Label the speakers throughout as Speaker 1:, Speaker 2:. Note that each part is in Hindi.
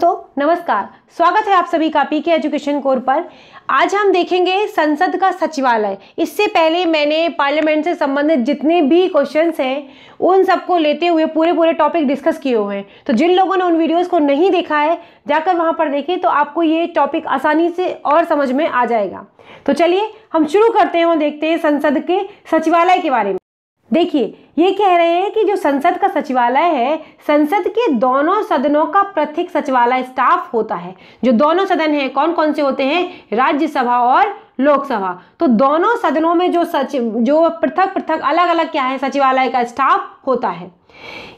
Speaker 1: दोस्तों नमस्कार स्वागत है आप सभी का पी के एजुकेशन कोर पर आज हम देखेंगे संसद का सचिवालय इससे पहले मैंने पार्लियामेंट से संबंधित जितने भी क्वेश्चंस हैं उन सबको लेते हुए पूरे पूरे टॉपिक डिस्कस किए हुए हैं तो जिन लोगों ने उन वीडियोस को नहीं देखा है जाकर वहां पर देखें तो आपको ये टॉपिक आसानी से और समझ में आ जाएगा तो चलिए हम शुरू करते हैं और देखते हैं संसद के सचिवालय के बारे में देखिए ये कह रहे हैं कि जो संसद का सचिवालय है संसद के दोनों सदनों का पृथक सचिवालय स्टाफ होता है जो दोनों सदन हैं कौन कौन से होते हैं राज्यसभा और लोकसभा तो दोनों सदनों में जो सचिव जो पृथक पृथक अलग अलग क्या है सचिवालय का स्टाफ होता है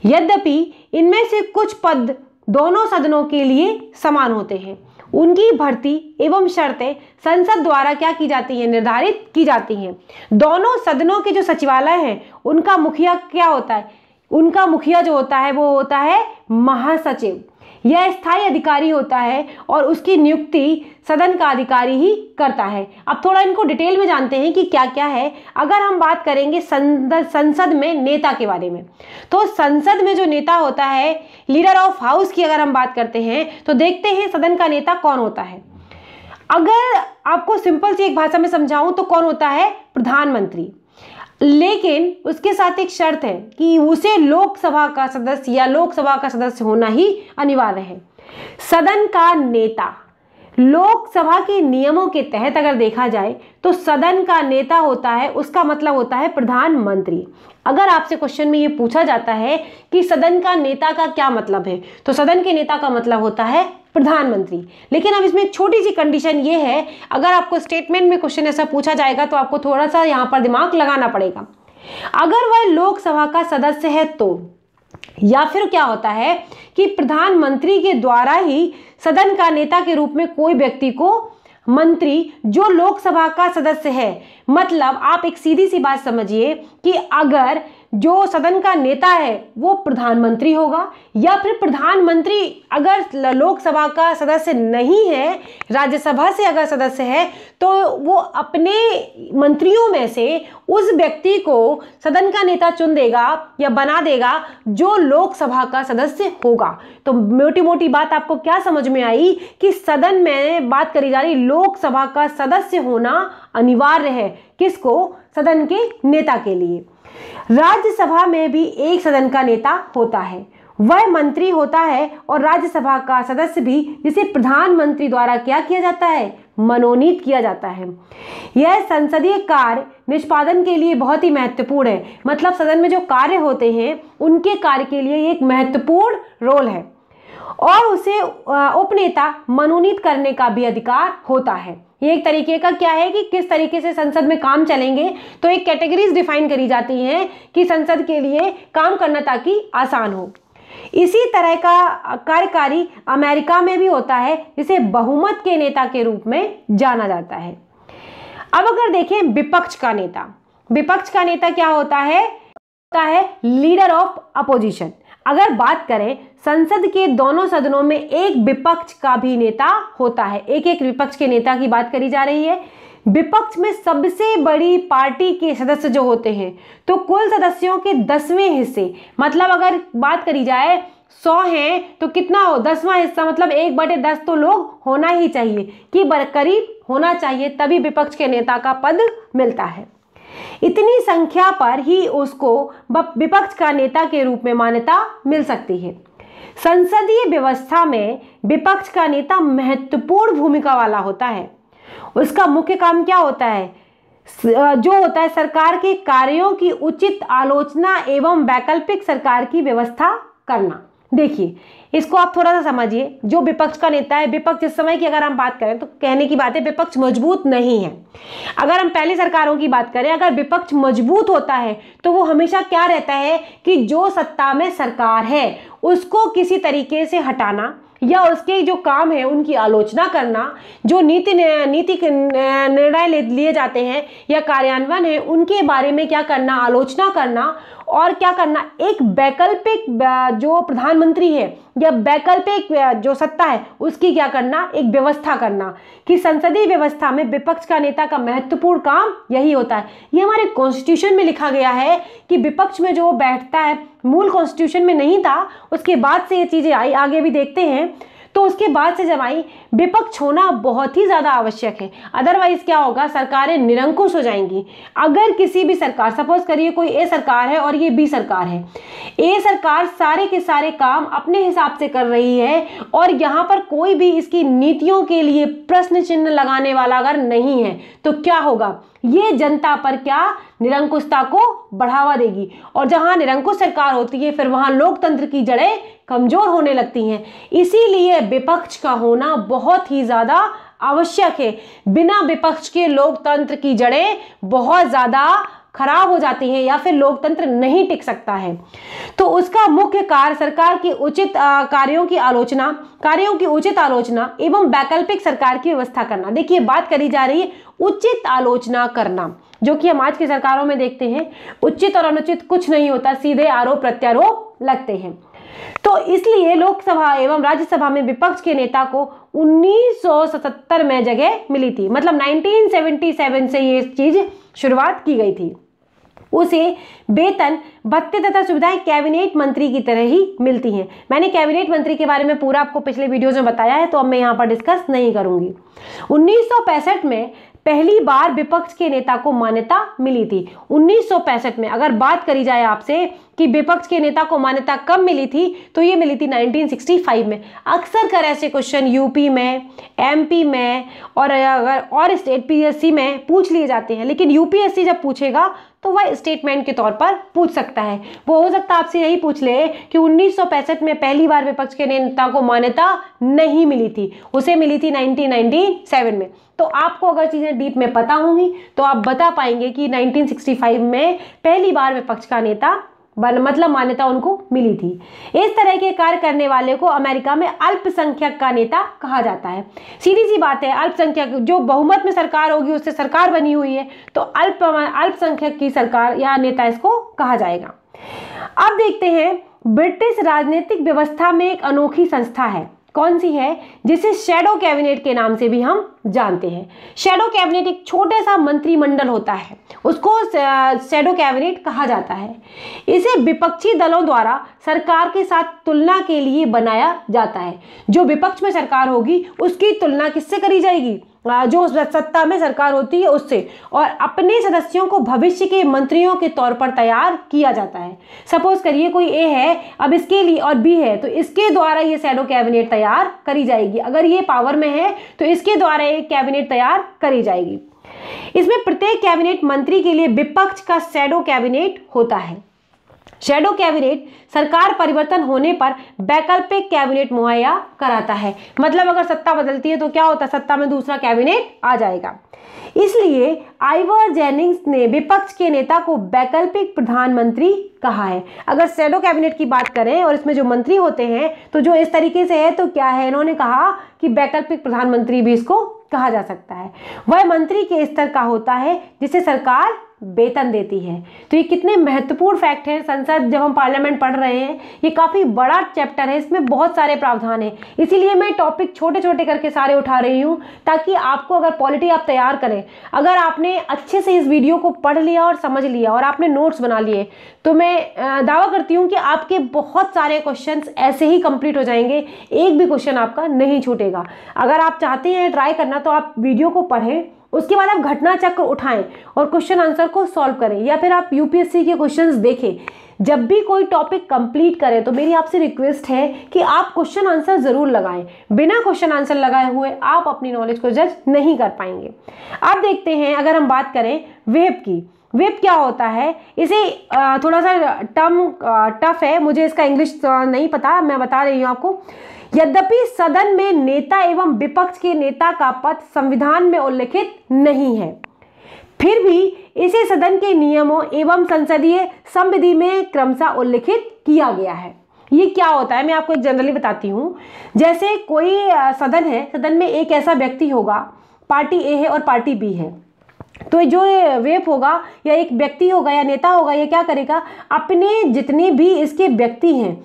Speaker 1: यद्यपि इनमें से कुछ पद दोनों सदनों के लिए समान होते हैं उनकी भर्ती एवं शर्तें संसद द्वारा क्या की जाती हैं निर्धारित की जाती हैं दोनों सदनों के जो सचिवालय हैं उनका मुखिया क्या होता है उनका मुखिया जो होता है वो होता है महासचिव यह स्थायी अधिकारी होता है और उसकी नियुक्ति सदन का अधिकारी ही करता है अब थोड़ा इनको डिटेल में जानते हैं कि क्या क्या है अगर हम बात करेंगे संसद में नेता के बारे में तो संसद में जो नेता होता है लीडर ऑफ हाउस की अगर हम बात करते हैं तो देखते हैं सदन का नेता कौन होता है अगर आपको सिंपल सी एक भाषा में समझाऊं तो कौन होता है प्रधानमंत्री लेकिन उसके साथ एक शर्त है कि उसे लोकसभा का सदस्य या लोकसभा का सदस्य होना ही अनिवार्य है सदन का नेता लोकसभा के नियमों के तहत अगर देखा जाए तो सदन का नेता होता है उसका मतलब होता है प्रधानमंत्री अगर आपसे क्वेश्चन में ये पूछा जाता है कि सदन का नेता का क्या मतलब है तो सदन के नेता का मतलब होता है प्रधानमंत्री लेकिन अब इसमें एक छोटी सी कंडीशन ये है अगर आपको स्टेटमेंट में क्वेश्चन ऐसा पूछा जाएगा तो आपको थोड़ा सा यहाँ पर दिमाग लगाना पड़ेगा अगर वह लोकसभा का सदस्य है तो या फिर क्या होता है कि प्रधानमंत्री के द्वारा ही सदन का नेता के रूप में कोई व्यक्ति को मंत्री जो लोकसभा का सदस्य है मतलब आप एक सीधी सी बात समझिए कि अगर जो सदन का नेता है वो प्रधानमंत्री होगा या फिर प्रधानमंत्री अगर लोकसभा का सदस्य नहीं है राज्यसभा से अगर सदस्य है तो वो अपने मंत्रियों में से उस व्यक्ति को सदन का नेता चुन देगा या बना देगा जो लोकसभा का सदस्य होगा तो मोटी मोटी बात आपको क्या समझ में आई कि सदन में बात करी जा रही लोकसभा का सदस्य होना अनिवार्य है किसको सदन के नेता के लिए राज्यसभा में भी एक सदन का नेता होता है वह मंत्री होता है और राज्यसभा का सदस्य भी जिसे प्रधानमंत्री द्वारा क्या किया जाता है मनोनीत किया जाता है यह संसदीय कार्य निष्पादन के लिए बहुत ही महत्वपूर्ण है मतलब सदन में जो कार्य होते हैं उनके कार्य के लिए एक महत्वपूर्ण रोल है और उसे उपनेता मनोनीत करने का भी अधिकार होता है ये एक तरीके का क्या है कि किस तरीके से संसद में काम चलेंगे तो एक कैटेगरीज डिफाइन करी जाती हैं कि संसद के लिए काम करना ताकि आसान हो इसी तरह का कार्यकारी अमेरिका में भी होता है इसे बहुमत के नेता के रूप में जाना जाता है अब अगर देखें विपक्ष का नेता विपक्ष का नेता क्या होता है होता है लीडर ऑफ अपोजिशन अगर बात करें संसद के दोनों सदनों में एक विपक्ष का भी नेता होता है एक एक विपक्ष के नेता की बात करी जा रही है विपक्ष में सबसे बड़ी पार्टी के सदस्य जो होते हैं तो कुल सदस्यों के दसवें हिस्से मतलब अगर बात करी जाए सौ हैं तो कितना हो दसवां हिस्सा मतलब एक बटे दस तो लोग होना ही चाहिए कि बरकरी होना चाहिए तभी विपक्ष के नेता का पद मिलता है इतनी संख्या पर ही उसको विपक्ष का नेता के रूप में मान्यता मिल सकती है संसदीय व्यवस्था में विपक्ष का नेता महत्वपूर्ण भूमिका वाला होता है उसका मुख्य काम क्या होता है जो होता है सरकार के कार्यों की उचित आलोचना एवं वैकल्पिक सरकार की व्यवस्था करना देखिए इसको आप थोड़ा सा समझिए जो विपक्ष का नेता है विपक्ष इस समय की अगर हम बात करें तो कहने की बात है विपक्ष मजबूत नहीं है अगर हम पहली सरकारों की बात करें अगर विपक्ष मजबूत होता है तो वो हमेशा क्या रहता है कि जो सत्ता में सरकार है उसको किसी तरीके से हटाना या उसके जो काम है उनकी आलोचना करना जो नीति नीति निर्णय लिए जाते हैं या कार्यान्वयन है उनके बारे में क्या करना आलोचना करना और क्या करना एक वैकल्पिक जो प्रधानमंत्री है या वैकल्पिक जो सत्ता है उसकी क्या करना एक व्यवस्था करना कि संसदीय व्यवस्था में विपक्ष का नेता का महत्वपूर्ण काम यही होता है ये हमारे कॉन्स्टिट्यूशन में लिखा गया है कि विपक्ष में जो बैठता है मूल कॉन्स्टिट्यूशन में नहीं था उसके बाद से ये चीज़ें आई आगे भी देखते हैं तो उसके बाद से आई विपक्ष होना बहुत ही ज़्यादा आवश्यक है अदरवाइज़ क्या होगा सरकारें निरंकुश हो जाएंगी अगर किसी भी सरकार सपोज करिए कोई ए सरकार है और ये बी सरकार है ए सरकार सारे के सारे काम अपने हिसाब से कर रही है और यहाँ पर कोई भी इसकी नीतियों के लिए प्रश्न चिन्ह लगाने वाला अगर नहीं है तो क्या होगा ये जनता पर क्या निरंकुशता को बढ़ावा देगी और जहां निरंकुश सरकार होती है फिर वहां लोकतंत्र की जड़ें कमजोर होने लगती हैं इसीलिए विपक्ष का होना बहुत ही ज़्यादा आवश्यक है बिना विपक्ष के लोकतंत्र की जड़ें बहुत ज़्यादा खराब हो जाती है या फिर लोकतंत्र नहीं टिक सकता है तो उसका मुख्य कार्य सरकार की उचित कार्यों की आलोचना कार्यों की उचित आलोचना एवं वैकल्पिक सरकार की व्यवस्था करना देखिए बात करी जा रही है उचित आलोचना करना जो कि हम आज की सरकारों में देखते हैं उचित और अनुचित कुछ नहीं होता सीधे आरोप प्रत्यारोप लगते हैं तो इसलिए लोकसभा एवं राज्यसभा में विपक्ष के नेता को 1977 में जगह मिली थी मतलब 1977 से ये चीज शुरुआत की गई थी उसे वेतन भत्ते तथा सुविधाएं कैबिनेट मंत्री की तरह ही मिलती हैं मैंने कैबिनेट मंत्री के बारे में पूरा आपको पिछले वीडियोज़ में बताया है तो अब मैं यहाँ पर डिस्कस नहीं करूँगी उन्नीस में पहली बार विपक्ष के नेता को मान्यता मिली थी उन्नीस में अगर बात करी जाए आपसे कि विपक्ष के नेता को मान्यता कब मिली थी तो ये मिली थी 1965 में अक्सर कर ऐसे क्वेश्चन यूपी में एमपी में और अगर और स्टेट पीएससी में पूछ लिए जाते हैं लेकिन यूपीएससी जब पूछेगा तो वह स्टेटमेंट के तौर पर पूछ सकता है वो हो सकता है आपसे यही पूछ ले कि उन्नीस में पहली बार विपक्ष के नेता को मान्यता नहीं मिली थी उसे मिली थी 1997 में तो आपको अगर चीज़ें डीप में पता होंगी तो आप बता पाएंगे कि 1965 में पहली बार विपक्ष का नेता बन मतलब मान्यता उनको मिली थी इस तरह के कार्य करने वाले को अमेरिका में अल्पसंख्यक का नेता कहा जाता है सीधी सी बात है अल्पसंख्यक जो बहुमत में सरकार होगी उससे सरकार बनी हुई है तो अल्प अल्पसंख्यक की सरकार या नेता इसको कहा जाएगा अब देखते हैं ब्रिटिश राजनीतिक व्यवस्था में एक अनोखी संस्था है कौन सी है जिसे शेडो कैबिनेट के नाम से भी हम जानते हैं शेडो कैबिनेट एक छोटे सा मंत्रिमंडल होता है उसको शेडो कैबिनेट कहा जाता है इसे विपक्षी दलों द्वारा सरकार के साथ तुलना के लिए बनाया जाता है जो विपक्ष में सरकार होगी उसकी तुलना किससे करी जाएगी जो उस सत्ता में सरकार होती है उससे और अपने सदस्यों को भविष्य के मंत्रियों के तौर पर तैयार किया जाता है सपोज करिए कोई ए है अब इसके लिए और बी है तो इसके द्वारा ये सैडो कैबिनेट तैयार करी जाएगी अगर ये पावर में है तो इसके द्वारा ये कैबिनेट तैयार करी जाएगी इसमें प्रत्येक कैबिनेट मंत्री के लिए विपक्ष का सैडो कैबिनेट होता है शेडो कैबिनेट सरकार परिवर्तन होने पर वैकल्पिक कैबिनेट मुहैया कराता है मतलब अगर सत्ता बदलती है तो क्या होता सत्ता में दूसरा कैबिनेट आ जाएगा इसलिए आइवर जेनिंग्स ने विपक्ष के नेता को वैकल्पिक प्रधानमंत्री कहा है अगर शेडो कैबिनेट की बात करें और इसमें जो मंत्री होते हैं तो जो इस तरीके से है तो क्या है इन्होंने कहा कि वैकल्पिक प्रधानमंत्री भी इसको कहा जा सकता है वह मंत्री के स्तर का होता है जिसे सरकार वेतन देती है तो ये कितने महत्वपूर्ण फैक्ट हैं संसद जब हम पार्लियामेंट पढ़ रहे हैं ये काफ़ी बड़ा चैप्टर है इसमें बहुत सारे प्रावधान हैं इसीलिए मैं टॉपिक छोटे छोटे करके सारे उठा रही हूँ ताकि आपको अगर पॉलिटी आप तैयार करें अगर आपने अच्छे से इस वीडियो को पढ़ लिया और समझ लिया और आपने नोट्स बना लिए तो मैं दावा करती हूँ कि आपके बहुत सारे क्वेश्चन ऐसे ही कंप्लीट हो जाएंगे एक भी क्वेश्चन आपका नहीं छूटेगा अगर आप चाहते हैं ट्राई करना तो आप वीडियो को पढ़ें उसके बाद आप घटना चक्र उठाएं और क्वेश्चन आंसर को सॉल्व करें या फिर आप यूपीएससी के क्वेश्चन देखें जब भी कोई टॉपिक कंप्लीट करें तो मेरी आपसे रिक्वेस्ट है कि आप क्वेश्चन आंसर ज़रूर लगाएं बिना क्वेश्चन आंसर लगाए हुए आप अपनी नॉलेज को जज नहीं कर पाएंगे अब देखते हैं अगर हम बात करें वेब की वेब क्या होता है इसे थोड़ा सा टर्म टफ है मुझे इसका इंग्लिश नहीं पता मैं बता रही हूँ आपको यद्यपि सदन में नेता एवं विपक्ष के नेता का पद संविधान में उल्लिखित नहीं है फिर भी इसे सदन के नियमों एवं संसदीय संविधि में क्रमशः उल्लिखित किया गया है ये क्या होता है मैं आपको जनरली बताती हूँ जैसे कोई सदन है सदन में एक ऐसा व्यक्ति होगा पार्टी ए है और पार्टी बी है तो जो वेप होगा या एक व्यक्ति होगा या नेता होगा ये क्या करेगा अपने जितने भी इसके व्यक्ति हैं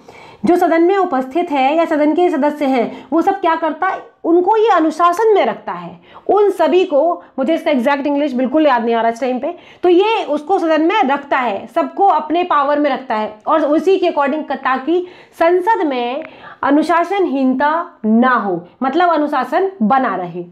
Speaker 1: जो सदन में उपस्थित है या सदन के सदस्य हैं वो सब क्या करता उनको ये अनुशासन में रखता है उन सभी को मुझे इसका एग्जैक्ट इंग्लिश बिल्कुल याद नहीं आ रहा इस टाइम पे तो ये उसको सदन में रखता है सबको अपने पावर में रखता है और उसी के अकॉर्डिंग ताकि संसद में अनुशासनहीनता ना हो मतलब अनुशासन बना रहे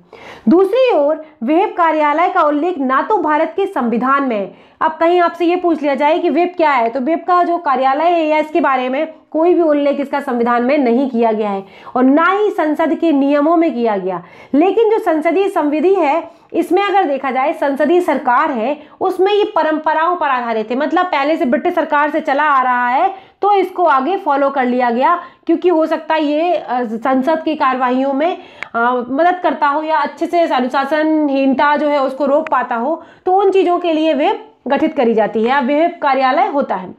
Speaker 1: दूसरी ओर वेब कार्यालय का उल्लेख ना तो भारत के संविधान में है अब कहीं आपसे ये पूछ लिया जाए कि वेब क्या है तो वेब का जो कार्यालय है या इसके बारे में कोई भी उल्लेख इसका संविधान में नहीं किया गया है और ना ही संसद के नियमों में में किया गया लेकिन जो संसदीय संविधि है इसमें अगर देखा जाए संसदीय सरकार है उसमें ये परंपराओं पर आधारित है मतलब पहले से ब्रिटिश सरकार से चला आ रहा है तो इसको आगे फॉलो कर लिया गया क्योंकि हो सकता है ये संसद की कार्रवाइयों में आ, मदद करता हो या अच्छे से अनुशासनहीनता जो है उसको रोक पाता हो तो उन चीज़ों के लिए वे गठित करी जाती है वे कार्यालय होता है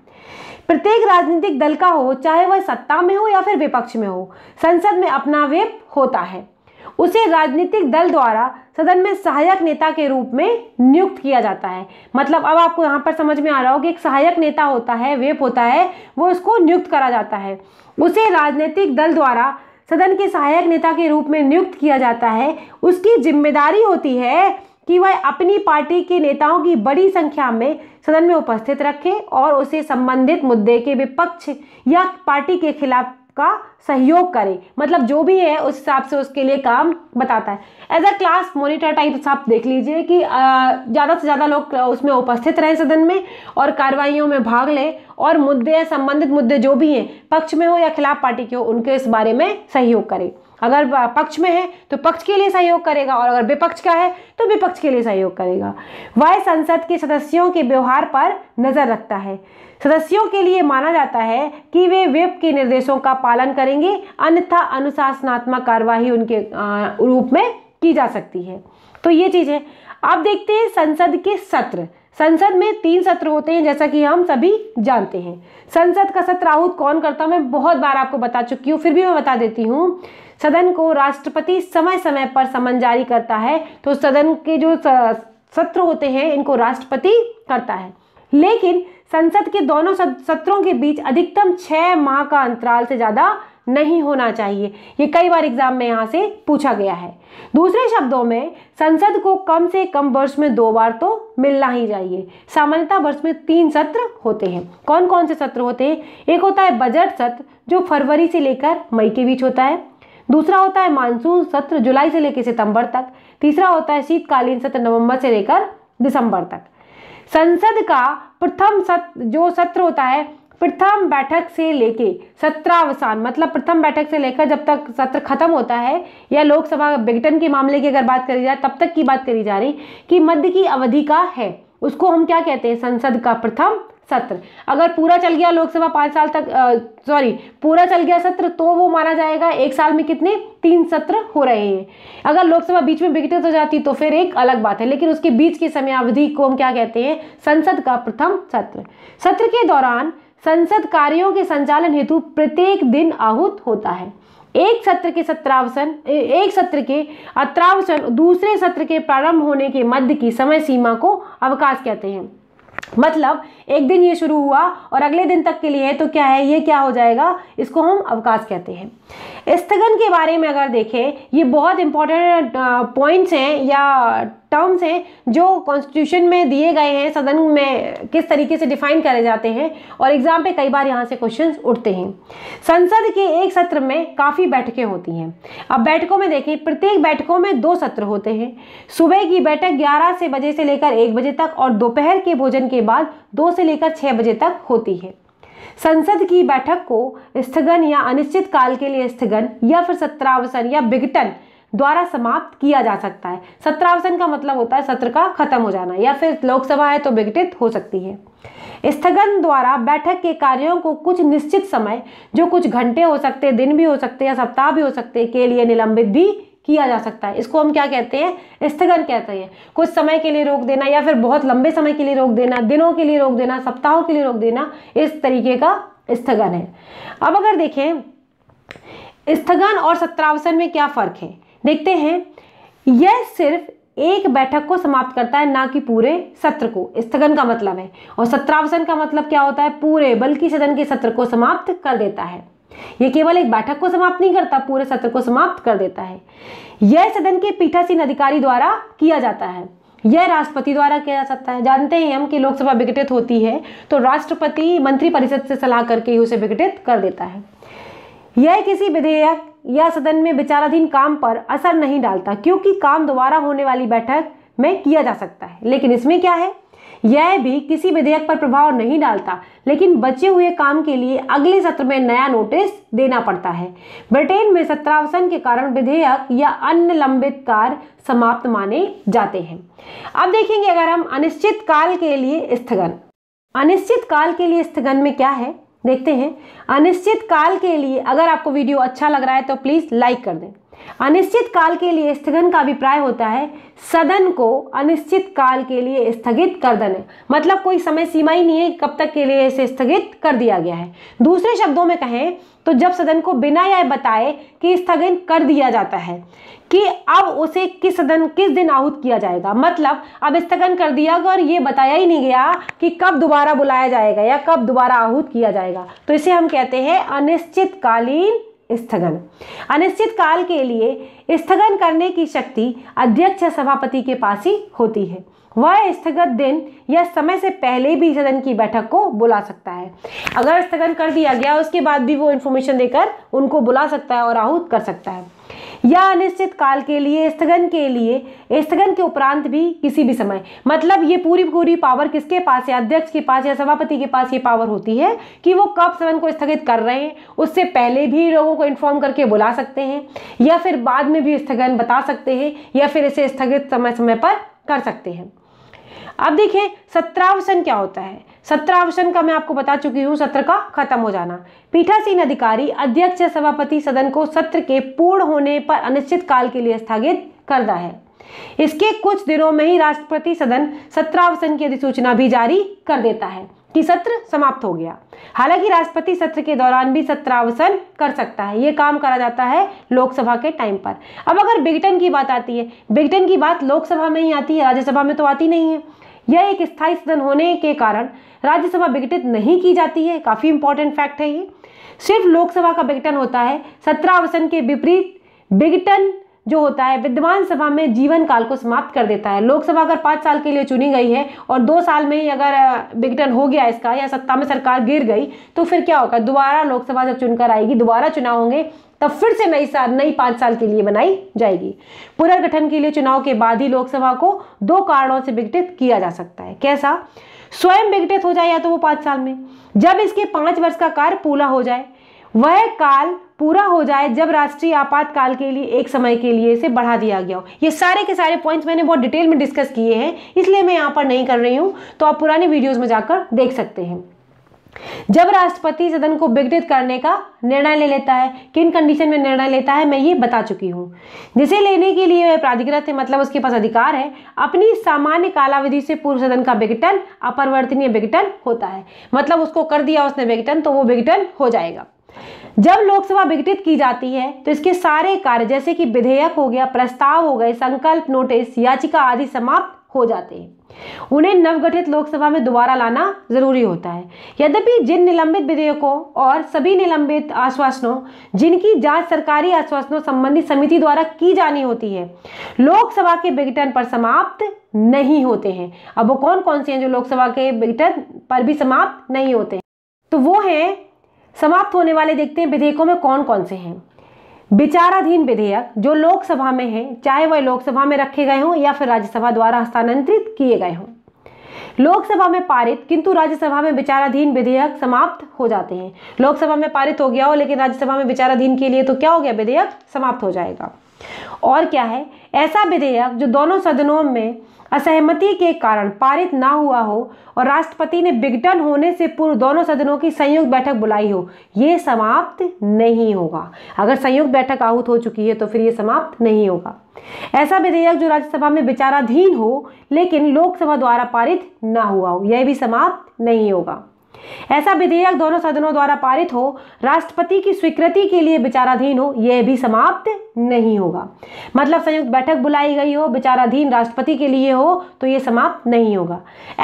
Speaker 1: प्रत्येक राजनीतिक दल का हो चाहे वह सत्ता में हो या फिर विपक्ष में हो संसद में अपना वेप होता है उसे राजनीतिक दल द्वारा सदन में सहायक नेता के रूप में नियुक्त किया जाता है मतलब अब आपको यहाँ पर समझ में आ रहा हो कि एक सहायक नेता होता है वेप होता है वो उसको नियुक्त करा जाता है उसे राजनीतिक दल द्वारा सदन के सहायक नेता के रूप में नियुक्त किया जाता है उसकी जिम्मेदारी होती है कि वह अपनी पार्टी के नेताओं की बड़ी संख्या में सदन में उपस्थित रखे और उसे संबंधित मुद्दे के विपक्ष या पार्टी के खिलाफ का सहयोग करे मतलब जो भी है उस हिसाब से उसके लिए काम बताता है as a class monitor type आप देख लीजिए कि ज़्यादा से ज़्यादा लोग उसमें उपस्थित रहें सदन में और कार्रवाइयों में भाग लें और मुद्दे संबंधित मुद्दे जो भी हैं पक्ष में हो या खिलाफ पार्टी के हो उनके इस बारे में सहयोग करें अगर पक्ष में है तो पक्ष के लिए सहयोग करेगा और अगर विपक्ष का है तो विपक्ष के लिए सहयोग करेगा वह संसद के सदस्यों के व्यवहार पर नज़र रखता है सदस्यों के लिए माना जाता है कि वे वेब के निर्देशों का पालन करेंगे अन्यथा अनुशासनात्मक कार्यवाही उनके रूप में की जा सकती है तो ये चीज़ है अब देखते हैं संसद के सत्र संसद में तीन सत्र होते हैं जैसा कि हम सभी जानते हैं संसद का सत्र आहूत कौन करता मैं बहुत बार आपको बता चुकी हूँ फिर भी मैं बता देती हूँ सदन को राष्ट्रपति समय समय पर समन जारी करता है तो सदन के जो सत्र होते हैं इनको राष्ट्रपति करता है लेकिन संसद के दोनों सत्रों के बीच अधिकतम छः माह का अंतराल से ज़्यादा नहीं होना चाहिए ये कई बार एग्जाम में यहाँ से पूछा गया है दूसरे शब्दों में संसद को कम से कम वर्ष में दो बार तो मिलना ही चाहिए सामान्यतः वर्ष में तीन सत्र होते हैं कौन कौन से सत्र होते हैं एक होता है बजट सत्र जो फरवरी से लेकर मई के बीच होता है दूसरा होता है मानसून सत्र जुलाई से लेकर सितंबर तक तीसरा होता है शीतकालीन सत्र नवंबर से लेकर दिसंबर तक संसद का प्रथम सत्र जो सत्र होता है प्रथम बैठक से लेके सत्रावसान मतलब प्रथम बैठक से लेकर जब तक सत्र खत्म होता है या लोकसभा बिगटन के मामले की अगर बात करी जाए तब तक की बात करी जा रही कि मध्य की अवधि का है उसको हम क्या कहते हैं संसद का प्रथम सत्र अगर पूरा चल गया लोकसभा पाँच साल तक सॉरी पूरा चल गया सत्र तो वो माना जाएगा एक साल में कितने तीन सत्र हो रहे हैं अगर लोकसभा बीच में विघटित हो जाती तो फिर एक अलग बात है लेकिन उसके बीच की समयावधि को हम क्या कहते हैं संसद का प्रथम सत्र सत्र के दौरान संसद कार्यों के संचालन हेतु प्रत्येक दिन आहूत होता है एक सत्र के सत्रावसन एक सत्र के अत्रावसन दूसरे सत्र के प्रारंभ होने के मध्य की समय सीमा को अवकाश कहते हैं मतलब एक दिन ये शुरू हुआ और अगले दिन तक के लिए तो क्या है ये क्या हो जाएगा इसको हम अवकाश कहते हैं स्थगन के बारे में अगर देखें ये बहुत इंपॉर्टेंट पॉइंट्स हैं या टर्म्स हैं जो कॉन्स्टिट्यूशन में दिए गए हैं सदन में किस तरीके से डिफाइन करे जाते हैं और एग्ज़ाम पे कई बार यहाँ से क्वेश्चन उठते हैं संसद के एक सत्र में काफ़ी बैठकें होती हैं अब बैठकों में देखें प्रत्येक बैठकों में दो सत्र होते हैं सुबह की बैठक ग्यारह से बजे से लेकर एक बजे तक और दोपहर के भोजन के बाद दो से लेकर छः बजे तक होती है संसद की बैठक को स्थगन या अनिश्चित काल के लिए स्थगन या फिर सत्रावसन या विघटन द्वारा समाप्त किया जा सकता है सत्रावसन का मतलब होता है सत्र का खत्म हो जाना या फिर लोकसभा है तो विघटित हो सकती है स्थगन द्वारा बैठक के कार्यों को कुछ निश्चित समय जो कुछ घंटे हो सकते दिन भी हो सकते या सप्ताह भी हो सकते के लिए निलंबित भी किया जा सकता है इसको हम क्या कहते हैं स्थगन कहते हैं कुछ समय के लिए रोक देना या फिर बहुत लंबे समय के लिए रोक देना दिनों के लिए रोक देना सप्ताहों के लिए रोक देना इस तरीके का स्थगन है अब अगर देखें स्थगन और सत्रावसन में क्या फ़र्क है देखते हैं यह सिर्फ एक बैठक को समाप्त करता है ना कि पूरे सत्र को स्थगन का मतलब है और सत्रावसन का मतलब क्या होता है पूरे बल्कि सदन के सत्र को समाप्त कर देता है यह केवल एक बैठक को समाप्त नहीं करता पूरे सत्र को समाप्त कर देता है यह सदन के पीठासीन अधिकारी द्वारा किया जाता है यह राष्ट्रपति द्वारा किया जा सकता है जानते हैं हम कि लोकसभा विघटित होती है तो राष्ट्रपति मंत्रिपरिषद से सलाह करके ही उसे विघटित कर देता है यह किसी विधेयक या सदन में विचाराधीन काम पर असर नहीं डालता क्योंकि काम दोबारा होने वाली बैठक में किया जा सकता है लेकिन इसमें क्या है यह भी किसी विधेयक पर प्रभाव नहीं डालता लेकिन बचे हुए काम के लिए अगले सत्र में नया नोटिस देना पड़ता है ब्रिटेन में सत्रावसन के कारण विधेयक या अन्य लंबित कार्य समाप्त माने जाते हैं अब देखेंगे अगर हम अनिश्चित काल के लिए स्थगन अनिश्चित काल के लिए स्थगन में क्या है देखते हैं अनिश्चित काल के लिए अगर आपको वीडियो अच्छा लग रहा है तो प्लीज़ लाइक कर दें अनिश्चित काल के लिए स्थगन का अभिप्राय होता है सदन को अनिश्चित काल के लिए स्थगित कर देने मतलब कोई समय सीमा ही नहीं है कब तक के लिए इसे स्थगित कर दिया गया है दूसरे शब्दों में कहें तो जब सदन को बिना यह बताए कि स्थगन कर दिया जाता है कि अब उसे किस सदन किस दिन आहूत किया जाएगा मतलब अब स्थगन कर दिया गया और ये बताया ही नहीं गया कि कब दोबारा बुलाया जाएगा या कब दोबारा आहूत किया जाएगा तो इसे हम कहते हैं अनिश्चितकालीन स्थगन अनिश्चित काल के लिए स्थगन करने की शक्ति अध्यक्ष सभापति के पास ही होती है वह स्थगित दिन या समय से पहले भी सदन की बैठक को बुला सकता है अगर स्थगन कर दिया गया उसके बाद भी वो इन्फॉर्मेशन देकर उनको बुला सकता है और आहूत कर सकता है या अनिश्चित काल के लिए स्थगन के लिए स्थगन के उपरांत भी किसी भी समय मतलब ये पूरी पूरी पावर किसके पास या अध्यक्ष के पास या सभापति के पास ये पावर होती है कि वो कब सदन को स्थगित कर रहे हैं उससे पहले भी लोगों को इन्फॉर्म करके बुला सकते हैं या फिर बाद में भी स्थगन बता सकते हैं या फिर इसे स्थगित समय समय पर कर सकते हैं अब देखिए सत्रावसन क्या होता है सत्रावसन का मैं आपको बता चुकी हूँ सत्र का खत्म हो जाना पीठासीन अधिकारी अध्यक्ष या सभापति सदन को सत्र के पूर्ण होने पर अनिश्चित काल के लिए स्थगित करता है इसके कुछ दिनों में ही राष्ट्रपति सदन सत्रावसन की अधिसूचना भी जारी कर देता है कि सत्र समाप्त हो गया हालांकि राष्ट्रपति सत्र के दौरान भी सत्रावसन कर सकता है ये काम करा जाता है लोकसभा के टाइम पर अब अगर बिगटन की बात आती है बिगटन की बात लोकसभा में ही आती है राज्यसभा में तो आती नहीं है यह एक स्थायी सदन होने के कारण राज्यसभा विघटित नहीं की जाती है काफ़ी इंपॉर्टेंट फैक्ट है ये सिर्फ लोकसभा का विघटन होता है सत्रावसन के विपरीत विघटन जो होता है विद्वान सभा में जीवन काल को समाप्त कर देता है लोकसभा अगर पाँच साल के लिए चुनी गई है और दो साल में ही अगर विघटन हो गया इसका या सत्ता में सरकार गिर गई तो फिर क्या होगा दोबारा लोकसभा जब चुनकर आएगी दोबारा चुनाव होंगे तब फिर से नई साल नई पाँच साल के लिए बनाई जाएगी पुनर्गठन के लिए चुनाव के बाद ही लोकसभा को दो कारणों से विघटित किया जा सकता है कैसा स्वयं विघटित हो जाए या तो वो पाँच साल में जब इसके पाँच वर्ष का कार्य पूरा हो जाए वह काल पूरा हो जाए जब राष्ट्रीय आपातकाल के लिए एक समय के लिए इसे बढ़ा दिया गया हो ये सारे के सारे पॉइंट्स मैंने बहुत डिटेल में डिस्कस किए हैं इसलिए मैं यहाँ पर नहीं कर रही हूँ तो आप पुराने वीडियोज़ में जाकर देख सकते हैं जब राष्ट्रपति सदन को विघटित करने का निर्णय ले लेता है किन कंडीशन में निर्णय लेता है मैं ये बता चुकी हूँ जिसे लेने के लिए वह प्राधिकृत है मतलब उसके पास अधिकार है अपनी सामान्य कालावधि से पूर्व सदन का विघटन अपरिवर्तनीय विघटन होता है मतलब उसको कर दिया उसने विघटन तो वो विघटन हो जाएगा जब लोकसभा विघटित की जाती है तो इसके सारे कार्य जैसे कि विधेयक हो गया प्रस्ताव हो गए संकल्प नोटिस याचिका आदि समाप्त हो जाते हैं उन्हें नवगठित लोकसभा में दोबारा लाना जरूरी होता है यद्यपि जिन निलंबित विधेयकों और सभी निलंबित आश्वासनों जिनकी जांच सरकारी आश्वासनों संबंधी समिति द्वारा की जानी होती है लोकसभा के विघटन पर समाप्त नहीं होते हैं अब वो कौन कौन से हैं जो लोकसभा के विघटन पर भी समाप्त नहीं होते तो वो हैं समाप्त होने वाले देखते हैं विधेयकों में कौन कौन से हैं विचाराधीन विधेयक जो लोकसभा में हैं चाहे वह लोकसभा में रखे गए हों या फिर राज्यसभा द्वारा हस्तांतरित किए गए हों लोकसभा में पारित किंतु राज्यसभा में विचाराधीन विधेयक समाप्त हो जाते हैं लोकसभा में पारित हो गया हो लेकिन राज्यसभा में विचाराधीन के लिए तो क्या हो गया विधेयक समाप्त हो जाएगा और क्या है ऐसा विधेयक जो दोनों सदनों में असहमति के कारण पारित ना हुआ हो और राष्ट्रपति ने विघटन होने से पूर्व दोनों सदनों की संयुक्त बैठक बुलाई हो यह समाप्त नहीं होगा अगर संयुक्त बैठक आहूत हो चुकी है तो फिर यह समाप्त नहीं होगा ऐसा विधेयक जो राज्यसभा में विचाराधीन हो लेकिन लोकसभा द्वारा पारित ना हुआ हो यह भी समाप्त नहीं होगा ऐसा विधेयक दोनों सदनों द्वारा पारित हो राष्ट्रपति की स्वीकृति के लिए विचाराधीन हो यह भी समाप्त नहीं होगा मतलब संयुक्त बैठक बुलाई गई हो विचाराधीन राष्ट्रपति के लिए हो तो यह समाप्त नहीं होगा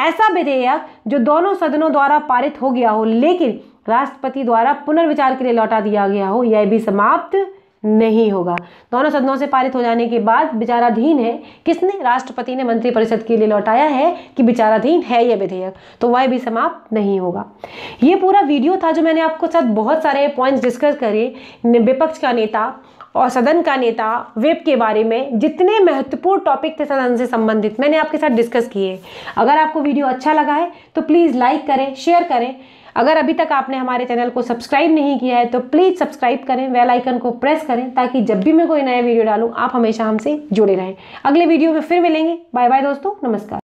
Speaker 1: ऐसा विधेयक जो दोनों सदनों द्वारा पारित हो गया हो लेकिन राष्ट्रपति द्वारा पुनर्विचार के लिए लौटा दिया गया हो यह भी समाप्त नहीं होगा दोनों सदनों से पारित हो जाने के बाद विचाराधीन है किसने राष्ट्रपति ने मंत्रिपरिषद के लिए लौटाया है कि विचाराधीन है यह विधेयक तो वह भी समाप्त नहीं होगा ये पूरा वीडियो था जो मैंने आपको साथ बहुत सारे पॉइंट्स डिस्कस करे विपक्ष का नेता और सदन का नेता वेब के बारे में जितने महत्वपूर्ण टॉपिक थे सदन से संबंधित मैंने आपके साथ डिस्कस किए अगर आपको वीडियो अच्छा लगा है तो प्लीज़ लाइक करें शेयर करें अगर अभी तक आपने हमारे चैनल को सब्सक्राइब नहीं किया है तो प्लीज़ सब्सक्राइब करें वेल आइकन को प्रेस करें ताकि जब भी मैं कोई नया वीडियो डालूँ आप हमेशा हमसे जुड़े रहें अगले वीडियो में फिर मिलेंगे बाय बाय दोस्तों नमस्कार